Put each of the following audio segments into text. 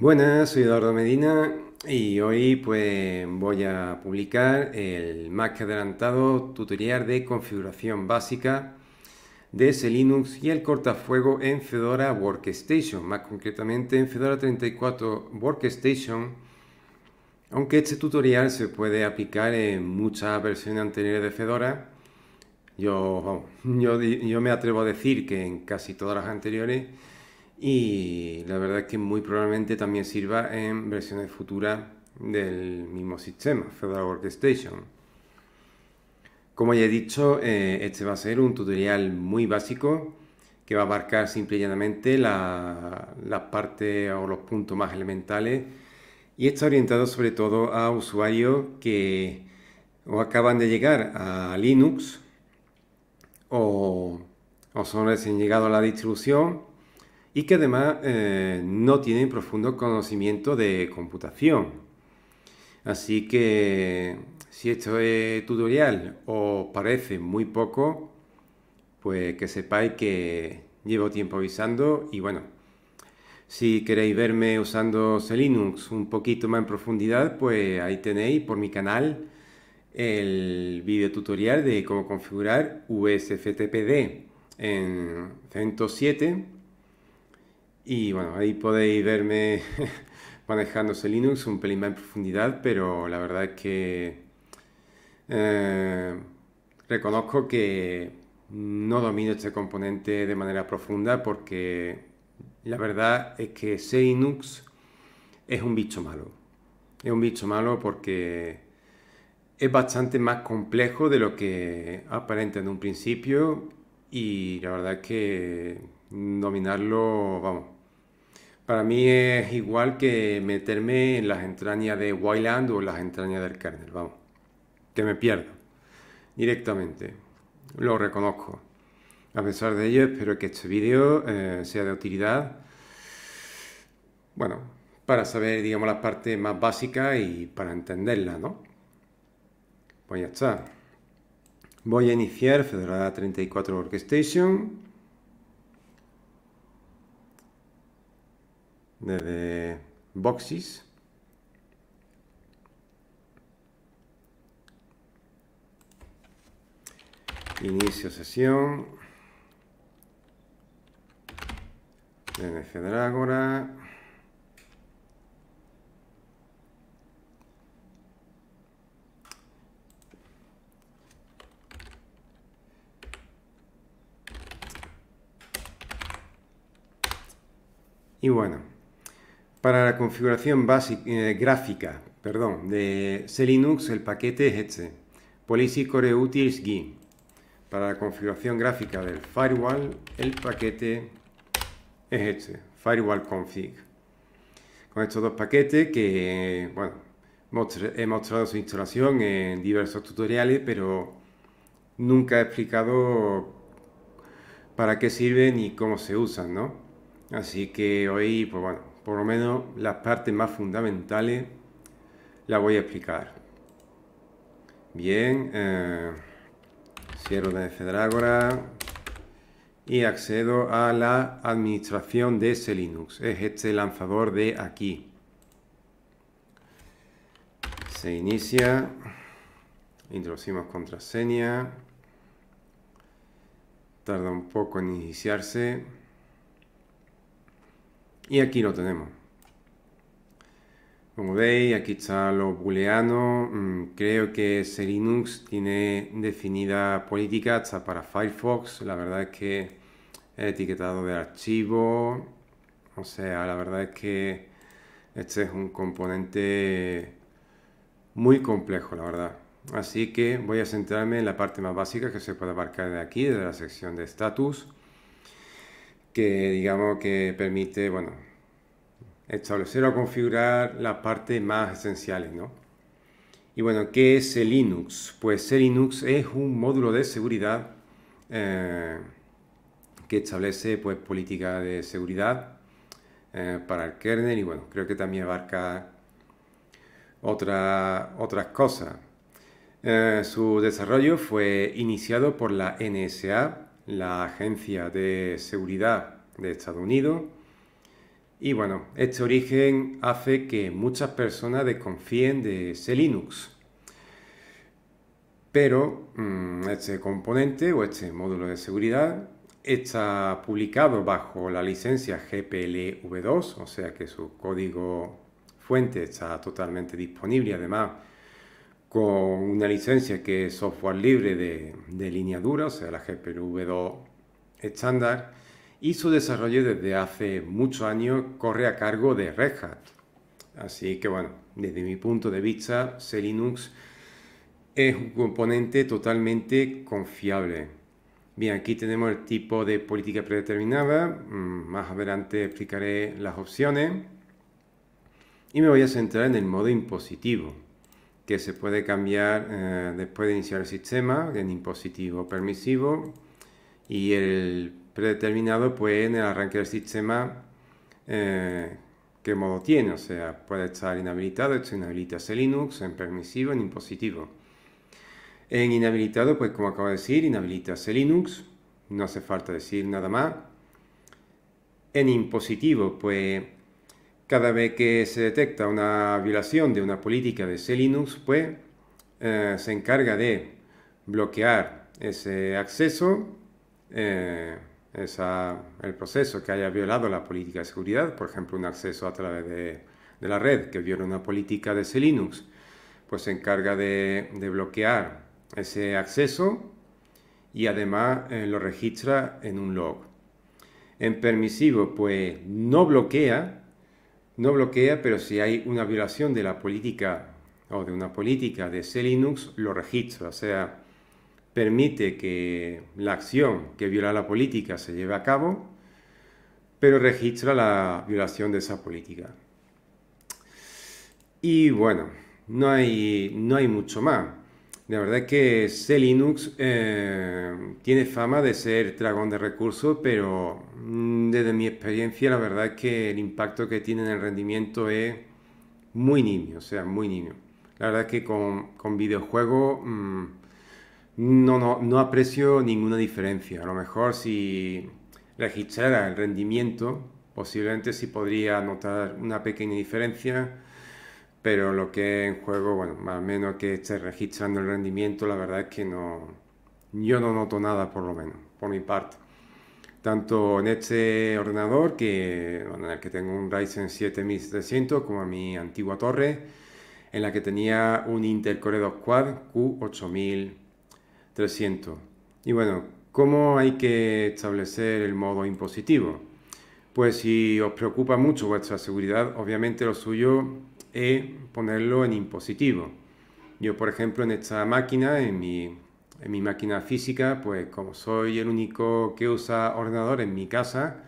Buenas, soy Eduardo Medina y hoy pues voy a publicar el más que adelantado tutorial de configuración básica de ese Linux y el cortafuego en Fedora Workstation, más concretamente en Fedora 34 Workstation, aunque este tutorial se puede aplicar en muchas versiones anteriores de Fedora. Yo, yo, yo me atrevo a decir que en casi todas las anteriores y la verdad es que muy probablemente también sirva en versiones futuras del mismo sistema, Federal Workstation. Como ya he dicho, eh, este va a ser un tutorial muy básico que va a abarcar simple y llanamente las la partes o los puntos más elementales y está orientado sobre todo a usuarios que o acaban de llegar a Linux o, o son recién llegados a la distribución y que además eh, no tienen profundo conocimiento de computación. Así que si esto es tutorial o parece muy poco, pues que sepáis que llevo tiempo avisando y bueno, si queréis verme usando Linux un poquito más en profundidad, pues ahí tenéis por mi canal el video tutorial de cómo configurar usftpd en 107 y bueno, ahí podéis verme manejándose Linux un pelín más en profundidad, pero la verdad es que eh, reconozco que no domino este componente de manera profunda porque la verdad es que C Linux es un bicho malo. Es un bicho malo porque es bastante más complejo de lo que aparenta en un principio y la verdad es que dominarlo, vamos, para mí es igual que meterme en las entrañas de Wayland o en las entrañas del kernel, vamos, que me pierdo directamente, lo reconozco. A pesar de ello, espero que este vídeo eh, sea de utilidad, bueno, para saber, digamos, las partes más básicas y para entenderla, ¿no? Pues ya está. Voy a iniciar Federada 34 Workstation desde boxes Inicio sesión. NF Drágora. Y bueno. Para la configuración eh, gráfica perdón, de Linux, el paquete es este, Policy Core Utils GUI. Para la configuración gráfica del firewall, el paquete es este, Firewall Config. Con estos dos paquetes que, bueno, he mostrado su instalación en diversos tutoriales, pero nunca he explicado para qué sirven y cómo se usan, ¿no? Así que hoy, pues bueno, por lo menos las partes más fundamentales, las voy a explicar. Bien, eh, cierro de Fedrágora y accedo a la administración de ese Linux. Es este lanzador de aquí. Se inicia, introducimos contraseña, tarda un poco en iniciarse. Y aquí lo tenemos. Como veis, aquí está lo booleano. Mm, creo que Linux tiene definida política para Firefox. La verdad es que el etiquetado de archivo. O sea, la verdad es que este es un componente muy complejo, la verdad. Así que voy a centrarme en la parte más básica que se puede abarcar de aquí, de la sección de status que digamos que permite, bueno, establecer o configurar las partes más esenciales, ¿no? Y bueno, ¿qué es el Linux? Pues el Linux es un módulo de seguridad eh, que establece pues política de seguridad eh, para el kernel y bueno, creo que también abarca otra, otras cosas. Eh, su desarrollo fue iniciado por la NSA la Agencia de Seguridad de Estados Unidos. Y bueno, este origen hace que muchas personas desconfíen de ese Linux. Pero mm, este componente o este módulo de seguridad está publicado bajo la licencia GPLv2, o sea que su código fuente está totalmente disponible. Además, con una licencia que es software libre de, de línea dura, o sea, la GPU-2 estándar, y su desarrollo desde hace muchos años corre a cargo de Red Hat. Así que bueno, desde mi punto de vista, C Linux es un componente totalmente confiable. Bien, aquí tenemos el tipo de política predeterminada. Mm, más adelante explicaré las opciones. Y me voy a centrar en el modo impositivo que se puede cambiar eh, después de iniciar el sistema en impositivo o permisivo y el predeterminado pues en el arranque del sistema eh, qué modo tiene, o sea, puede estar inhabilitado, se inhabilita ese Linux en permisivo, en impositivo. En inhabilitado, pues como acabo de decir, inhabilita ese Linux, no hace falta decir nada más. En impositivo, pues cada vez que se detecta una violación de una política de C Linux, pues eh, se encarga de bloquear ese acceso, eh, el proceso que haya violado la política de seguridad, por ejemplo, un acceso a través de, la red que viola una política de C Linux, pues se encarga de, bloquear ese acceso y además eh, lo registra en un log. En permisivo, pues no bloquea no bloquea, pero si hay una violación de la política o de una política de C Linux, lo registra, o sea, permite que la acción que viola la política se lleve a cabo, pero registra la violación de esa política. Y bueno, no hay, no hay mucho más. La verdad es que C Linux eh, tiene fama de ser dragón de recursos, pero mm, desde mi experiencia la verdad es que el impacto que tiene en el rendimiento es muy niño, o sea, muy niño. La verdad es que con, con videojuegos mm, no, no, no aprecio ninguna diferencia. A lo mejor si registrara el rendimiento, posiblemente sí podría notar una pequeña diferencia pero lo que es en juego, bueno, más o menos que esté registrando el rendimiento, la verdad es que no, yo no noto nada por lo menos, por mi parte. Tanto en este ordenador, que, en el que tengo un Ryzen 7700, como en mi antigua torre, en la que tenía un Intel Core 2 Quad Q8300. Y bueno, ¿cómo hay que establecer el modo impositivo? Pues si os preocupa mucho vuestra seguridad, obviamente lo suyo eh, ponerlo en impositivo. Yo, por ejemplo, en esta máquina, en mi, en mi máquina física, pues como soy el único que usa ordenador en mi casa,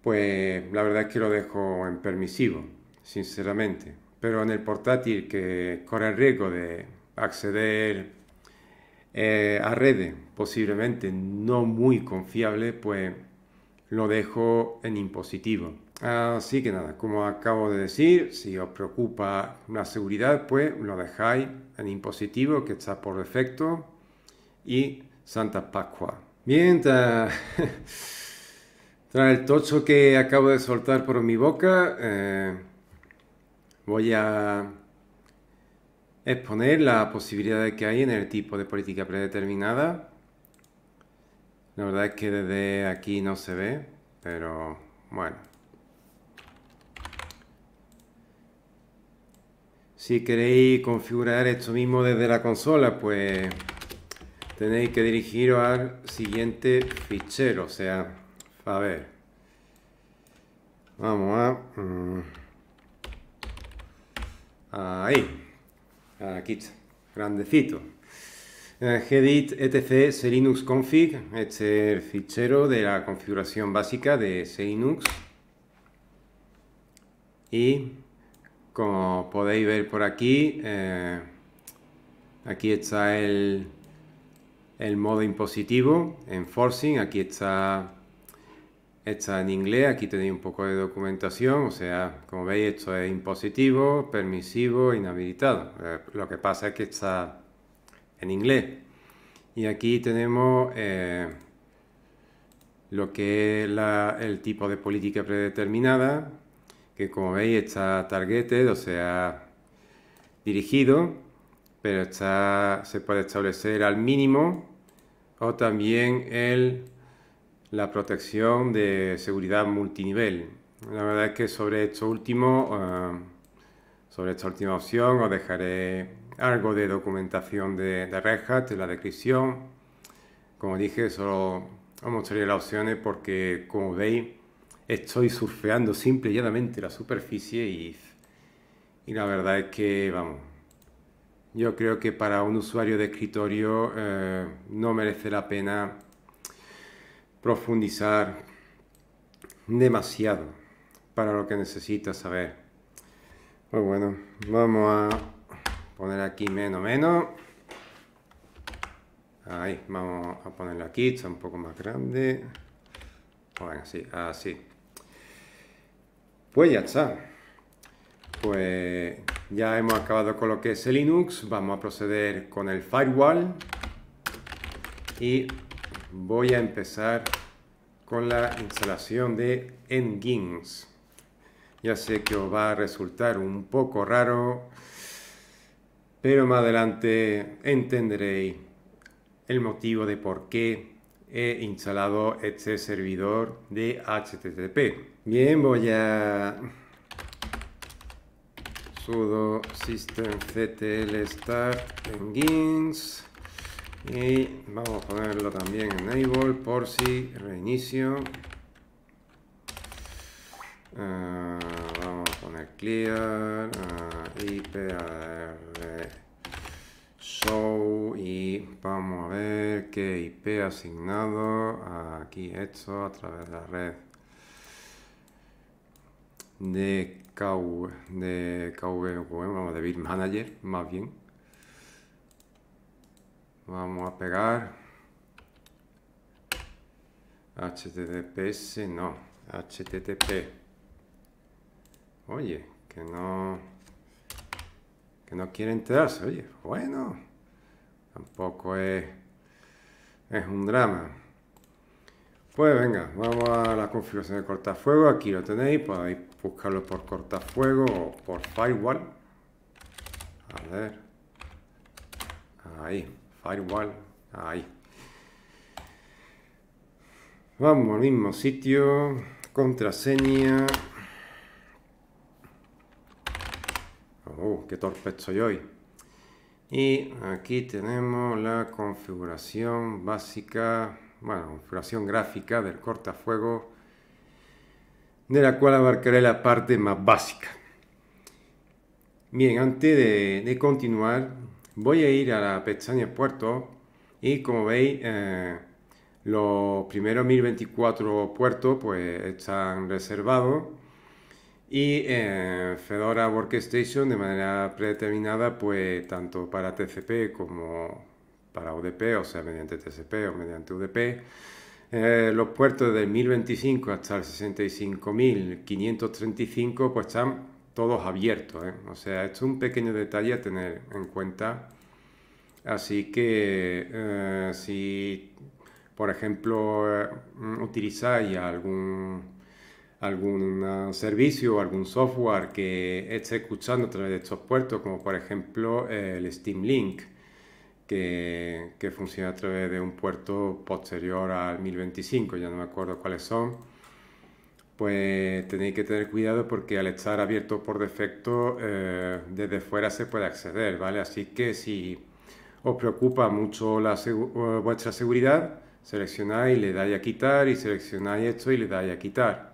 pues la verdad es que lo dejo en permisivo, sinceramente. Pero en el portátil que corre el riesgo de acceder eh, a redes posiblemente no muy confiable pues lo dejo en impositivo. Así ah, que nada, como acabo de decir, si os preocupa la seguridad, pues lo dejáis en impositivo que está por defecto y Santa Pascua. Bien, tras, el tocho que acabo de soltar por mi boca, eh, voy a exponer la posibilidad que hay en el tipo de política predeterminada. La verdad es que desde aquí no se ve, pero bueno. Si queréis configurar esto mismo desde la consola, pues tenéis que dirigiros al siguiente fichero. O sea, a ver. Vamos a... Mm, ahí. Aquí está. Grandecito. edit etc Linux config. Este es el fichero de la configuración básica de Linux. Y como podéis ver por aquí, eh, aquí está el, modo impositivo, en forcing. aquí está, está en inglés, aquí tenéis un poco de documentación, o sea, como veis esto es impositivo, permisivo, inhabilitado. Eh, lo que pasa es que está en inglés. Y aquí tenemos eh, lo que es el tipo de política predeterminada, que como veis está targeted, o sea, dirigido, pero está, se puede establecer al mínimo o también el, la protección de seguridad multinivel. La verdad es que sobre esto último, ah, sobre esta última opción, os dejaré algo de documentación de, de Red Hat en la descripción. Como dije, solo os mostraré las opciones porque, como veis, estoy surfeando simple y llanamente la superficie y, y, la verdad es que, vamos, yo creo que para un usuario de escritorio eh, no merece la pena profundizar demasiado para lo que necesita saber. Pues bueno, vamos a poner aquí menos, menos. Ahí, vamos a ponerlo aquí, está un poco más grande. Bueno, pues sí, así. Pues ya está. Pues ya hemos acabado con lo que es el Linux. Vamos a proceder con el firewall. Y voy a empezar con la instalación de Nginx. Ya sé que os va a resultar un poco raro, pero más adelante entenderéis el motivo de por qué he instalado este servidor de HTTP. Bien, voy a sudo systemctl start en y vamos a ponerlo también en enable por si reinicio. Ah, vamos a poner clear ah, IPR y vamos a ver qué IP asignado aquí esto a través de la red de KV, de de Build Manager más bien. Vamos a pegar HTTPS, no, HTTP. Oye, que no que no quiere enterarse, oye, bueno. Tampoco es, es un drama. Pues venga, vamos a la configuración de cortafuego. Aquí lo tenéis, podéis buscarlo por cortafuego o por firewall. A ver. Ahí, firewall. Ahí. Vamos al mismo sitio. Contraseña. Oh, qué torpe estoy hoy. Y aquí tenemos la configuración básica, bueno, configuración gráfica del cortafuego, de la cual abarcaré la parte más básica. Bien, antes de, continuar, voy a ir a la pestaña puertos y como veis, eh, los primeros 1024 puertos pues están reservados y eh, Fedora Workstation de manera predeterminada, pues tanto para TCP como para UDP, o sea, mediante TCP o mediante UDP. Eh, los puertos del 1025 hasta el 65.535 pues están todos abiertos. ¿eh? O sea, es un pequeño detalle a tener en cuenta. Así que si, por ejemplo, utilizáis algún algún servicio o algún software que esté escuchando a través de estos puertos, como por ejemplo el Steam Link, que, funciona a través de un puerto posterior al 1025, ya no me acuerdo cuáles son, pues tenéis que tener cuidado porque al estar abierto por defecto, eh, desde fuera se puede acceder, ¿vale? Así que si os preocupa mucho eh, vuestra seguridad, seleccionáis, le dais a quitar y seleccionáis esto y le dais a quitar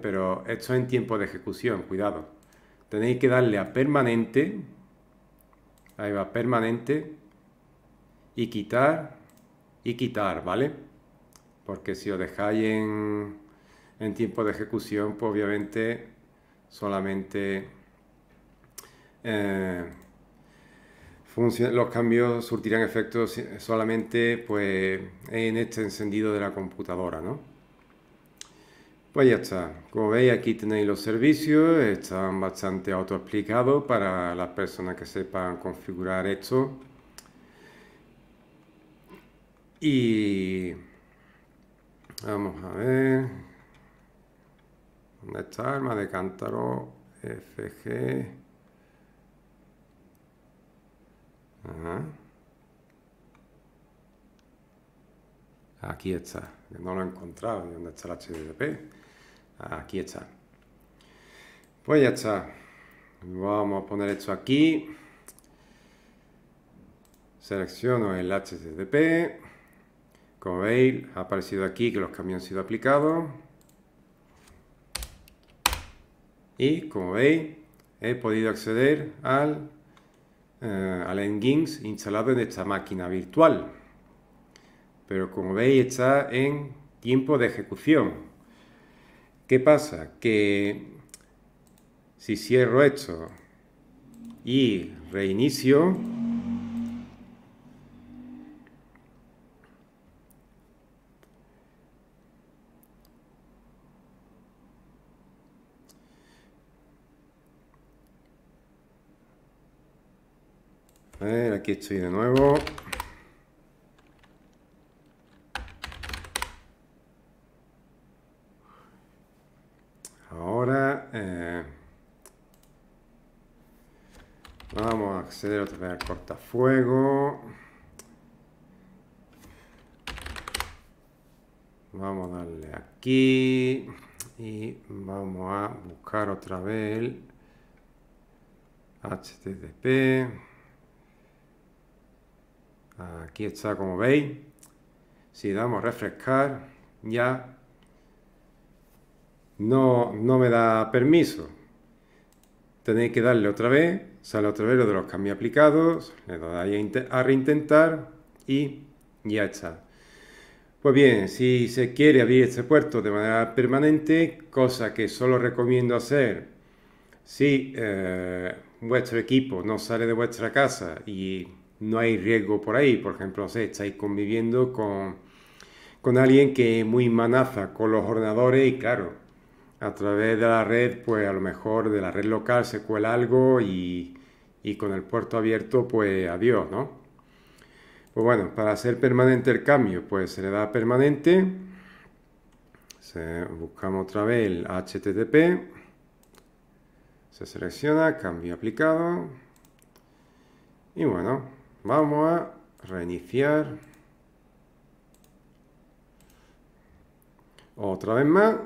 pero esto es en tiempo de ejecución, cuidado. Tenéis que darle a permanente, ahí va, permanente, y quitar, y quitar, ¿vale? Porque si os dejáis en, tiempo de ejecución, pues obviamente solamente eh, los cambios surtirán efectos solamente pues, en este encendido de la computadora, ¿no? Pues ya está, como veis aquí tenéis los servicios, están bastante autoexplicados para las personas que sepan configurar esto. Y vamos a ver, ¿dónde está? Arma de cántaro, FG. Ajá. Aquí está, no lo he encontrado, ¿dónde está el HTTP? Aquí está. Pues ya está. Vamos a poner esto aquí. Selecciono el HTTP. Como veis, ha aparecido aquí que los cambios han sido aplicados. Y como veis, he podido acceder al, eh, al Nginx instalado en esta máquina virtual. Pero como veis, está en tiempo de ejecución. ¿Qué pasa? Que si cierro esto y reinicio, A ver, aquí estoy de nuevo. acceder otra vez al cortafuego. Vamos a darle aquí y vamos a buscar otra vez el HTTP. Aquí está, como veis. Si damos refrescar, ya no, no me da permiso. Tenéis que darle otra vez sale a través de los cambios aplicados, le doy a, reintentar y ya está. Pues bien, si se quiere abrir este puerto de manera permanente, cosa que solo recomiendo hacer si eh, vuestro equipo no sale de vuestra casa y no hay riesgo por ahí, por ejemplo, si estáis conviviendo con, con alguien que es muy manaza con los ordenadores y claro, a través de la red, pues a lo mejor de la red local se cuela algo y y con el puerto abierto, pues adiós, ¿no? Pues bueno, para hacer permanente el cambio, pues se le da permanente, buscamos otra vez el HTTP, se selecciona, cambio aplicado, y bueno, vamos a reiniciar otra vez más.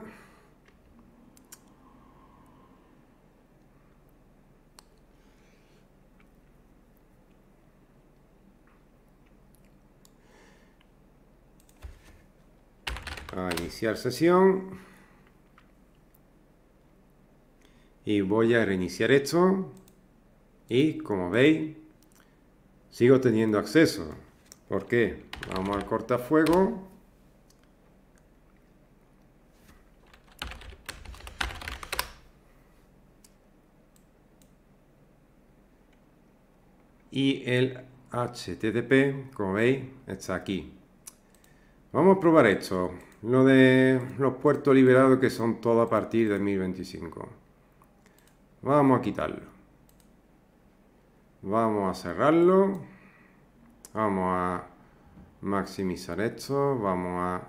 sesión. Y voy a reiniciar esto. Y como veis, sigo teniendo acceso. porque qué? Vamos al cortafuego. Y el HTTP, como veis, está aquí. Vamos a probar esto. Lo de los puertos liberados que son todo a partir de 2025. Vamos a quitarlo. Vamos a cerrarlo. Vamos a maximizar esto. Vamos a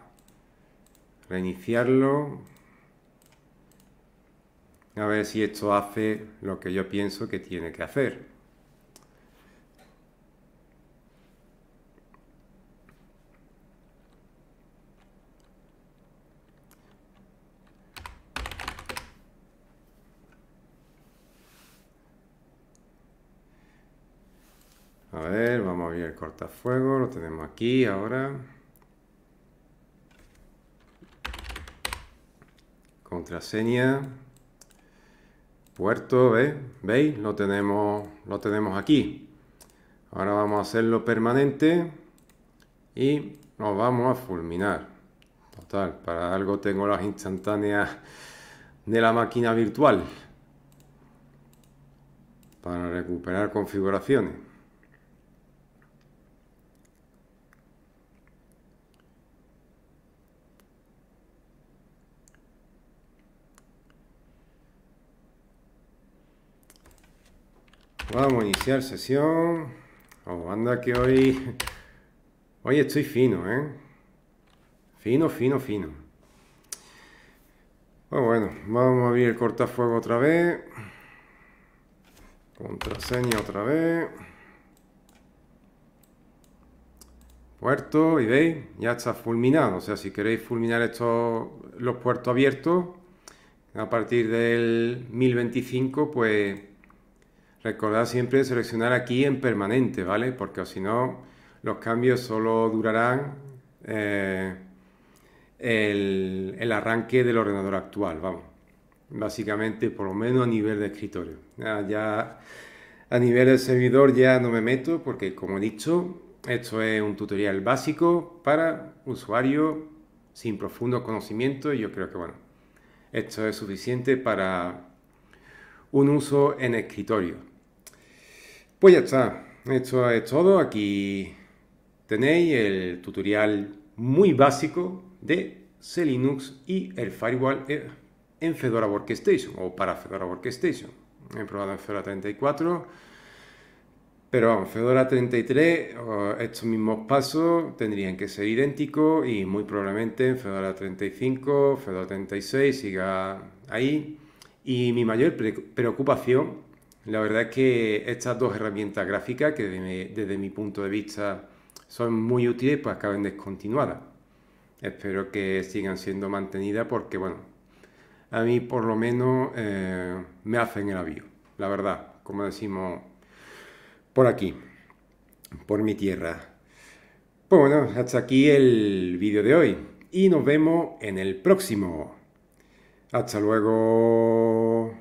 reiniciarlo. A ver si esto hace lo que yo pienso que tiene que hacer. A ver, vamos a abrir el cortafuego, lo tenemos aquí ahora. Contraseña. Puerto, ¿Veis? Lo tenemos, lo tenemos aquí. Ahora vamos a hacerlo permanente y nos vamos a fulminar. Total, para algo tengo las instantáneas de la máquina virtual. Para recuperar configuraciones. Vamos a iniciar sesión. Oh, anda que hoy... Hoy estoy fino, ¿eh? Fino, fino, fino. Pues bueno, vamos a abrir el cortafuego otra vez. Contraseña otra vez. Puerto, y veis, ya está fulminado. O sea, si queréis fulminar estos, los puertos abiertos, a partir del 1025, pues Recordad siempre seleccionar aquí en permanente, ¿vale? Porque si no, los cambios solo durarán eh, el, arranque del ordenador actual, vamos. Básicamente, por lo menos a nivel de escritorio. Ya, a nivel de servidor ya no me meto porque, como he dicho, esto es un tutorial básico para usuarios sin profundos conocimientos y yo creo que, bueno, esto es suficiente para un uso en escritorio. Pues ya está, esto es todo. Aquí tenéis el tutorial muy básico de C Linux y el firewall en Fedora Workstation o para Fedora Workstation. He probado en Fedora 34, pero en Fedora 33, estos mismos pasos tendrían que ser idénticos y muy probablemente en Fedora 35, Fedora 36 siga ahí. Y mi mayor preocupación la verdad es que estas dos herramientas gráficas, que desde, mi, punto de vista son muy útiles, pues acaben descontinuadas. Espero que sigan siendo mantenidas porque, bueno, a mí por lo menos eh, me hacen el avión, la verdad, como decimos por aquí, por mi tierra. Pues bueno, hasta aquí el vídeo de hoy y nos vemos en el próximo. Hasta luego.